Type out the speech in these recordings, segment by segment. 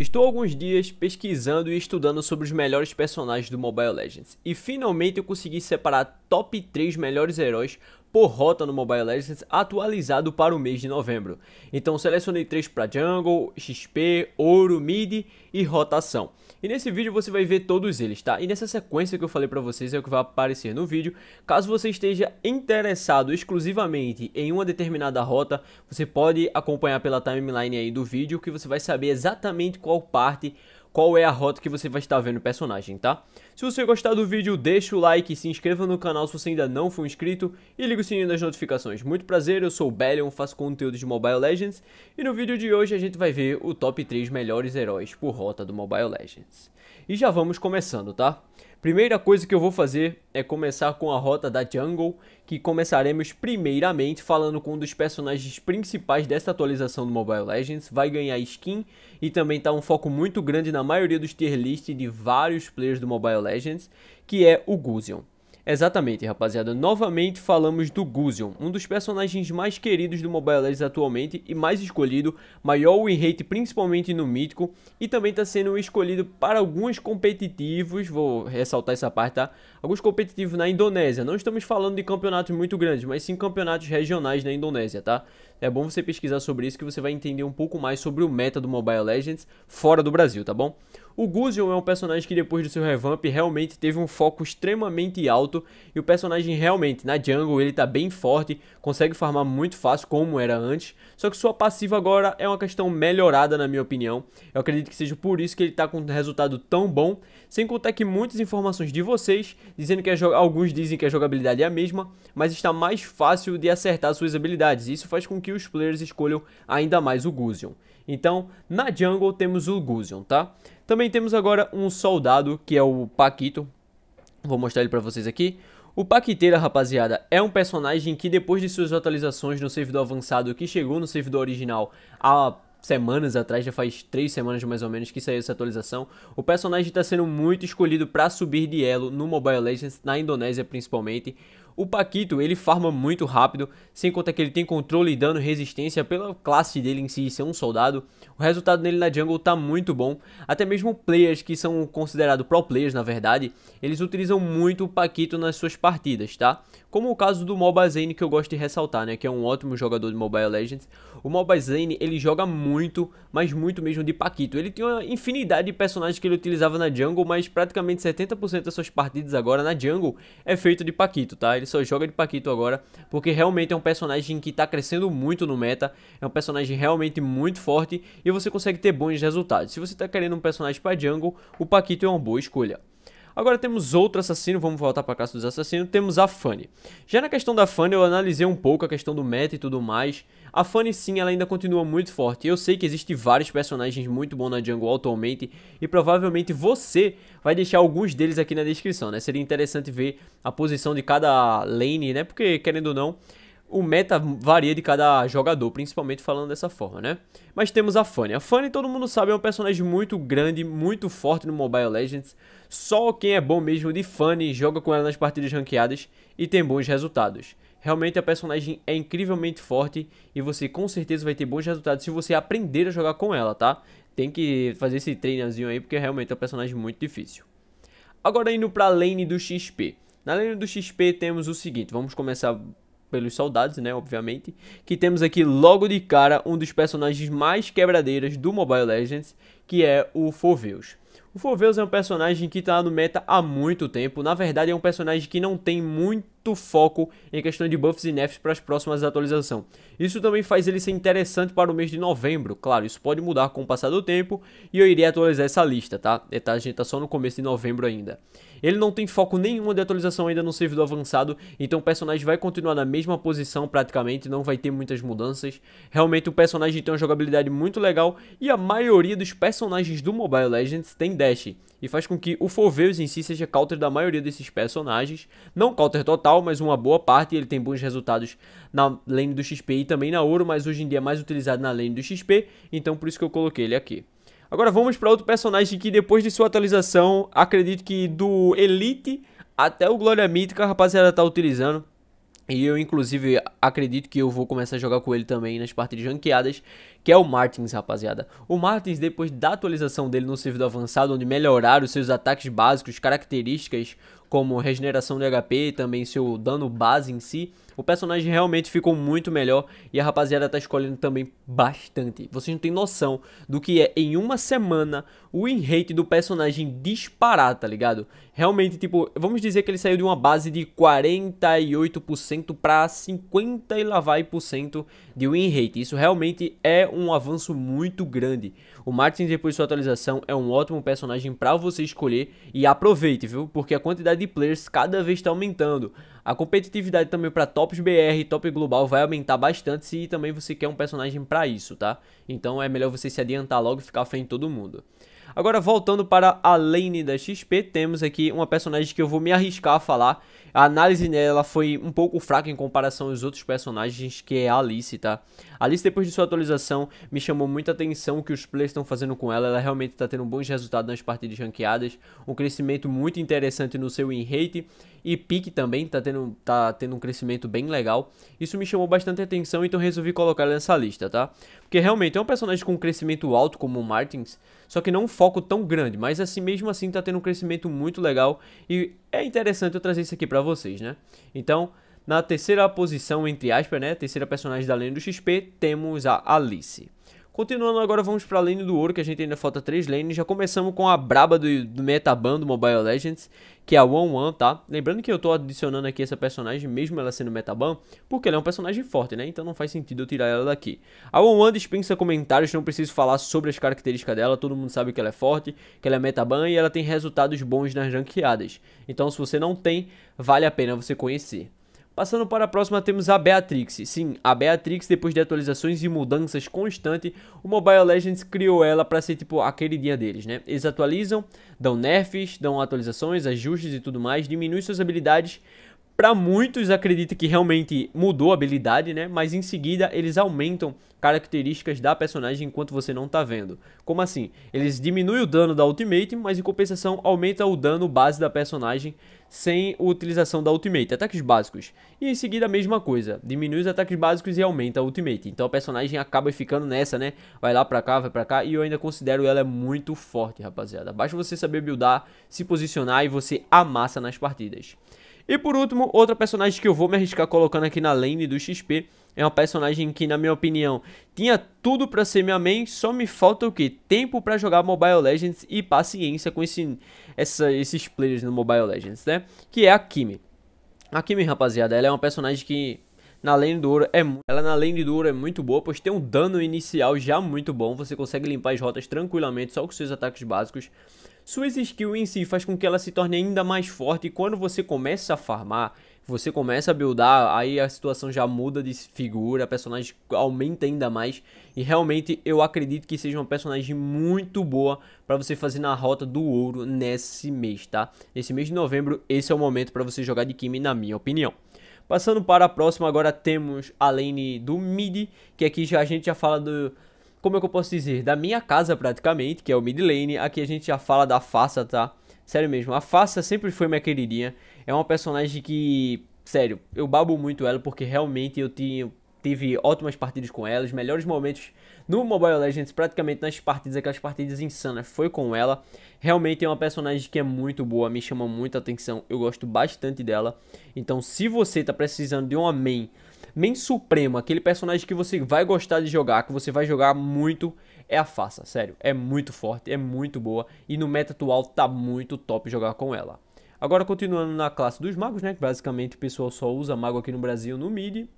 Estou alguns dias pesquisando e estudando sobre os melhores personagens do Mobile Legends e finalmente eu consegui separar top 3 melhores heróis por rota no Mobile Legends atualizado para o mês de novembro. Então selecionei 3 para Jungle, XP, Ouro, Mid e Rotação. E nesse vídeo você vai ver todos eles, tá? E nessa sequência que eu falei pra vocês é o que vai aparecer no vídeo. Caso você esteja interessado exclusivamente em uma determinada rota, você pode acompanhar pela timeline aí do vídeo que você vai saber exatamente qual parte qual é a rota que você vai estar vendo o personagem, tá? Se você gostar do vídeo, deixa o like, se inscreva no canal se você ainda não for inscrito e liga o sininho das notificações. Muito prazer, eu sou o Bellion, faço conteúdo de Mobile Legends e no vídeo de hoje a gente vai ver o top 3 melhores heróis por rota do Mobile Legends. E já vamos começando, tá? Primeira coisa que eu vou fazer é começar com a rota da Jungle, que começaremos primeiramente falando com um dos personagens principais desta atualização do Mobile Legends, vai ganhar skin e também está um foco muito grande na maioria dos tier list de vários players do Mobile Legends, que é o Guzion. Exatamente, rapaziada. Novamente falamos do Guzion, um dos personagens mais queridos do Mobile Legends atualmente e mais escolhido, maior win rate principalmente no Mítico, e também está sendo escolhido para alguns competitivos, vou ressaltar essa parte, tá? Alguns competitivos na Indonésia. Não estamos falando de campeonatos muito grandes, mas sim campeonatos regionais na Indonésia, tá? É bom você pesquisar sobre isso que você vai entender um pouco mais sobre o meta do Mobile Legends fora do Brasil, tá bom? O Guzion é um personagem que depois do seu revamp realmente teve um foco extremamente alto e o personagem realmente na jungle ele tá bem forte, consegue farmar muito fácil como era antes, só que sua passiva agora é uma questão melhorada na minha opinião. Eu acredito que seja por isso que ele tá com um resultado tão bom, sem contar que muitas informações de vocês dizendo que é a alguns dizem que a jogabilidade é a mesma, mas está mais fácil de acertar suas habilidades. Isso faz com que os players escolham ainda mais o Guzion. Então, na jungle temos o Guzion, tá? Também temos agora um soldado, que é o Paquito. Vou mostrar ele pra vocês aqui. O Paquiteira, rapaziada, é um personagem que depois de suas atualizações no servidor avançado, que chegou no servidor original há semanas atrás, já faz 3 semanas mais ou menos que saiu essa atualização, o personagem está sendo muito escolhido para subir de elo no Mobile Legends, na Indonésia principalmente. O Paquito, ele farma muito rápido, sem conta que ele tem controle, e dano, resistência pela classe dele em si ser um soldado. O resultado dele na jungle tá muito bom. Até mesmo players que são considerados pro players, na verdade, eles utilizam muito o Paquito nas suas partidas, tá? Como o caso do Mobile Zane, que eu gosto de ressaltar, né? Que é um ótimo jogador de Mobile Legends. O Mobile Zane, ele joga muito, mas muito mesmo de Paquito. Ele tem uma infinidade de personagens que ele utilizava na jungle, mas praticamente 70% das suas partidas agora na jungle é feito de Paquito, tá? Ele só joga de Paquito agora, porque realmente é um personagem que está crescendo muito no meta, é um personagem realmente muito forte e você consegue ter bons resultados. Se você está querendo um personagem para jungle, o Paquito é uma boa escolha. Agora temos outro assassino, vamos voltar para a classe dos assassinos, temos a Fanny. Já na questão da Fanny, eu analisei um pouco a questão do meta e tudo mais. A Fanny sim, ela ainda continua muito forte. Eu sei que existe vários personagens muito bons na jungle atualmente e provavelmente você vai deixar alguns deles aqui na descrição, né? Seria interessante ver a posição de cada lane, né? Porque querendo ou não, o meta varia de cada jogador, principalmente falando dessa forma, né? Mas temos a Fanny. A Fanny, todo mundo sabe, é um personagem muito grande, muito forte no Mobile Legends. Só quem é bom mesmo de Fanny joga com ela nas partidas ranqueadas e tem bons resultados. Realmente a personagem é incrivelmente forte e você com certeza vai ter bons resultados se você aprender a jogar com ela, tá? Tem que fazer esse treinazinho aí porque realmente é um personagem muito difícil. Agora indo pra lane do XP. Na lane do XP temos o seguinte, vamos começar pelos soldados, né, obviamente, que temos aqui logo de cara um dos personagens mais quebradeiras do Mobile Legends, que é o Foveus. O Foveus é um personagem que está no meta há muito tempo, na verdade é um personagem que não tem muito muito foco em questão de buffs e nerfs para as próximas atualizações. Isso também faz ele ser interessante para o mês de novembro, claro, isso pode mudar com o passar do tempo e eu irei atualizar essa lista, tá? E é, tá a gente tá só no começo de novembro ainda. Ele não tem foco nenhuma de atualização ainda no servidor avançado, então o personagem vai continuar na mesma posição praticamente, não vai ter muitas mudanças. Realmente o personagem tem uma jogabilidade muito legal e a maioria dos personagens do Mobile Legends tem dash e faz com que o Foveus em si seja counter da maioria desses personagens. Não counter total, mas uma boa parte. Ele tem bons resultados na lane do XP e também na ouro, mas hoje em dia é mais utilizado na lane do XP, então por isso que eu coloquei ele aqui. Agora vamos para outro personagem que depois de sua atualização, acredito que do Elite até o Glória Mítica a rapaziada tá utilizando. E eu, inclusive, acredito que eu vou começar a jogar com ele também nas partidas ranqueadas, que é o Martins, rapaziada. O Martins, depois da atualização dele no servidor avançado, onde melhoraram seus ataques básicos, características como regeneração de HP e também seu dano base em si, o personagem realmente ficou muito melhor e a rapaziada tá escolhendo também bastante. Vocês não tem noção do que é em uma semana o win rate do personagem disparar, tá ligado? Realmente, tipo, vamos dizer que ele saiu de uma base de 48% para 50 e lá vai por cento de win rate. Isso realmente é um avanço muito grande. O Martin, depois de sua atualização, é um ótimo personagem para você escolher e aproveite, viu? Porque a quantidade de players cada vez está aumentando. A competitividade também para tops BR e top global vai aumentar bastante se também você quer um personagem para isso, tá? Então é melhor você se adiantar logo e ficar frente de todo mundo. Agora, voltando para a lane da XP, temos aqui uma personagem que eu vou me arriscar a falar. A análise dela foi um pouco fraca em comparação aos outros personagens, que é a Alice, tá? A Alice, depois de sua atualização, me chamou muita atenção o que os players estão fazendo com ela. Ela realmente está tendo bons resultados nas partidas ranqueadas, um crescimento muito interessante no seu win rate e pique também está tendo, tá tendo um crescimento bem legal. Isso me chamou bastante atenção, então resolvi colocar ela nessa lista, tá? Porque realmente é um personagem com um crescimento alto como o Martins, só que não um foco tão grande, mas assim mesmo assim tá tendo um crescimento muito legal e é interessante eu trazer isso aqui para vocês, né? Então, na terceira posição, entre aspas, né? Terceira personagem da lenda do XP, temos a Alice. Continuando agora, vamos para a lane do ouro, que a gente ainda falta três lanes. Já começamos com a braba do, do metaban do Mobile Legends, que é a One tá? Lembrando que eu tô adicionando aqui essa personagem, mesmo ela sendo metaban, porque ela é um personagem forte, né? Então não faz sentido eu tirar ela daqui. A One dispensa comentários, não preciso falar sobre as características dela. Todo mundo sabe que ela é forte, que ela é metaban e ela tem resultados bons nas ranqueadas. Então se você não tem, vale a pena você conhecer. Passando para a próxima, temos a Beatrix. Sim, a Beatrix, depois de atualizações e mudanças constantes, o Mobile Legends criou ela para ser tipo a queridinha deles, né? Eles atualizam, dão nerfs, dão atualizações, ajustes e tudo mais, diminuem suas habilidades, para muitos, acredita que realmente mudou a habilidade, né? Mas em seguida, eles aumentam características da personagem enquanto você não tá vendo. Como assim? Eles diminuem o dano da ultimate, mas em compensação aumenta o dano base da personagem sem utilização da ultimate, ataques básicos. E em seguida a mesma coisa, diminui os ataques básicos e aumenta a ultimate. Então a personagem acaba ficando nessa, né? Vai lá pra cá, vai pra cá, e eu ainda considero ela muito forte, rapaziada. Basta você saber buildar, se posicionar e você amassa nas partidas. E por último, outra personagem que eu vou me arriscar colocando aqui na lane do XP é uma personagem que, na minha opinião, tinha tudo para ser minha main, só me falta o que? Tempo para jogar Mobile Legends e paciência com esse, essa, esses players no Mobile Legends, né? Que é a Kimi. A Kimi, rapaziada, ela é uma personagem que na lane do ouro é ela na lane do ouro é muito boa, pois tem um dano inicial já muito bom, você consegue limpar as rotas tranquilamente só com seus ataques básicos. Suas skills em si faz com que ela se torne ainda mais forte e quando você começa a farmar, você começa a buildar, aí a situação já muda de figura, a personagem aumenta ainda mais e realmente eu acredito que seja uma personagem muito boa para você fazer na rota do ouro nesse mês, tá? Nesse mês de novembro, esse é o momento para você jogar de Kimi, na minha opinião. Passando para a próxima, agora temos a lane do mid, que aqui já, a gente já fala do... Como é que eu posso dizer? Da minha casa, praticamente, que é o mid lane. Aqui a gente já fala da Faça, tá? Sério mesmo, a Faça sempre foi minha queridinha. É uma personagem que... Sério, eu babo muito ela porque realmente eu tinha tive ótimas partidas com ela, os melhores momentos no Mobile Legends, praticamente nas partidas, aquelas partidas insanas, foi com ela. Realmente é uma personagem que é muito boa, me chama muita atenção, eu gosto bastante dela. Então, se você tá precisando de uma main, main suprema, aquele personagem que você vai gostar de jogar, que você vai jogar muito, é a Faça, sério, é muito forte, é muito boa e no meta atual tá muito top jogar com ela. Agora continuando na classe dos magos, né, que basicamente o pessoal só usa mago aqui no Brasil no mid,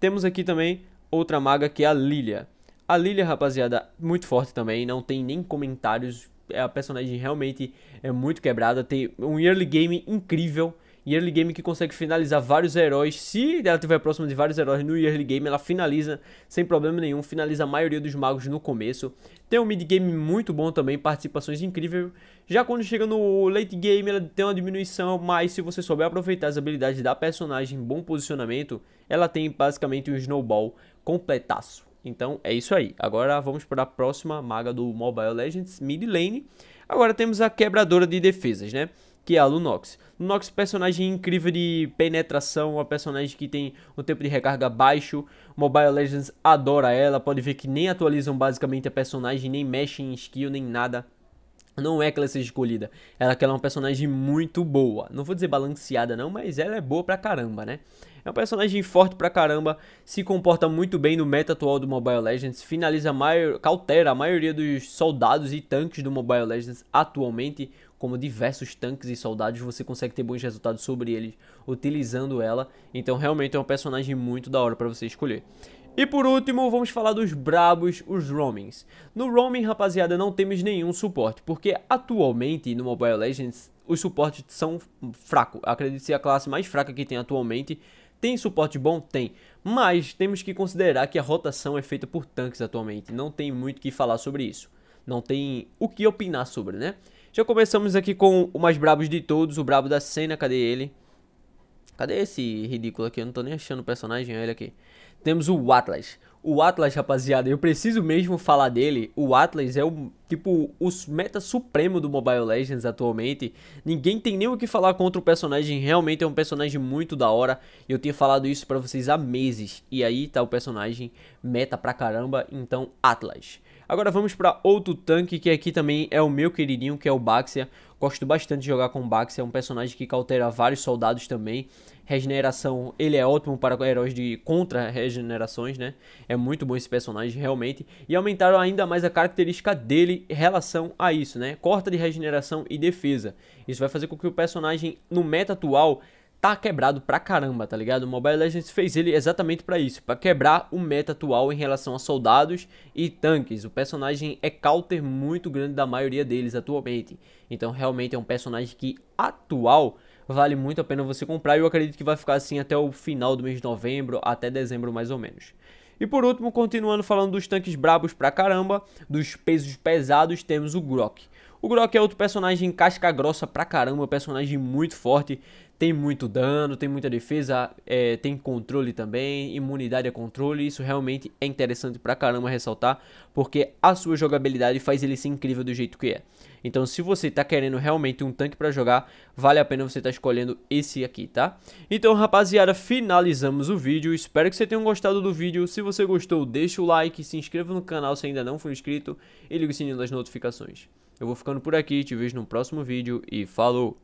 temos aqui também outra maga que é a Lilia. A Lilia, rapaziada, muito forte também, não tem nem comentários. É, a personagem realmente é muito quebrada, tem um early game incrível early game que consegue finalizar vários heróis. Se ela tiver próxima de vários heróis no early game, ela finaliza sem problema nenhum. Finaliza a maioria dos magos no começo. Tem um mid game muito bom também, participações incríveis. Já quando chega no late game, ela tem uma diminuição, mas se você souber aproveitar as habilidades da personagem, bom posicionamento, ela tem basicamente um snowball completaço. Então é isso aí. Agora vamos para a próxima maga do Mobile Legends, mid lane. Agora temos a quebradora de defesas, né? que é a Lunox. Lunox, é personagem incrível de penetração, uma personagem que tem um tempo de recarga baixo. Mobile Legends adora ela, pode ver que nem atualizam basicamente a personagem, nem mexem em skill, nem nada. Não é que ela seja escolhida, ela, é ela é uma personagem muito boa. Não vou dizer balanceada não, mas ela é boa pra caramba, né? É um personagem forte pra caramba, se comporta muito bem no meta atual do Mobile Legends, finaliza, maior, cautela a maioria dos soldados e tanques do Mobile Legends atualmente, como diversos tanques e soldados, você consegue ter bons resultados sobre eles utilizando ela. Então realmente é um personagem muito da hora para você escolher. E por último, vamos falar dos brabos, os roamings. No roaming, rapaziada, não temos nenhum suporte, porque atualmente no Mobile Legends os suportes são fracos. Acredito ser a classe mais fraca que tem atualmente. Tem suporte bom? Tem. Mas temos que considerar que a rotação é feita por tanques atualmente. Não tem muito o que falar sobre isso. Não tem o que opinar sobre, né? Já começamos aqui com o mais brabo de todos, o brabo da cena. Cadê ele? Cadê esse ridículo aqui? Eu não tô nem achando o personagem. Olha ele aqui temos o Atlas. O Atlas, rapaziada, eu preciso mesmo falar dele. O Atlas é o tipo o meta supremo do Mobile Legends atualmente. Ninguém tem nem o que falar contra o personagem. Realmente é um personagem muito da hora. Eu tinha falado isso para vocês há meses. E aí tá o personagem meta pra caramba, então Atlas. Agora vamos para outro tanque que aqui também é o meu queridinho, que é o Baxia. Gosto bastante de jogar com o Baxia, é um personagem que cautela vários soldados também regeneração, ele é ótimo para heróis de contra-regenerações, né? É muito bom esse personagem, realmente. E aumentaram ainda mais a característica dele em relação a isso, né? Corta de regeneração e defesa. Isso vai fazer com que o personagem, no meta atual, tá quebrado pra caramba, tá ligado? O Mobile Legends fez ele exatamente para isso, para quebrar o meta atual em relação a soldados e tanques. O personagem é counter muito grande da maioria deles atualmente. Então realmente é um personagem que atual vale muito a pena você comprar e eu acredito que vai ficar assim até o final do mês de novembro, até dezembro mais ou menos. E por último, continuando falando dos tanques brabos pra caramba, dos pesos pesados, temos o Grok. O Grok é outro personagem casca grossa pra caramba, um personagem muito forte, tem muito dano, tem muita defesa, é, tem controle também, imunidade a controle, isso realmente é interessante pra caramba ressaltar, porque a sua jogabilidade faz ele ser incrível do jeito que é. Então, se você está querendo realmente um tanque para jogar, vale a pena você estar tá escolhendo esse aqui, tá? Então, rapaziada, finalizamos o vídeo. Espero que você tenham gostado do vídeo. Se você gostou, deixa o like, se inscreva no canal se ainda não for inscrito e liga o sininho das notificações. Eu vou ficando por aqui, te vejo no próximo vídeo e falou!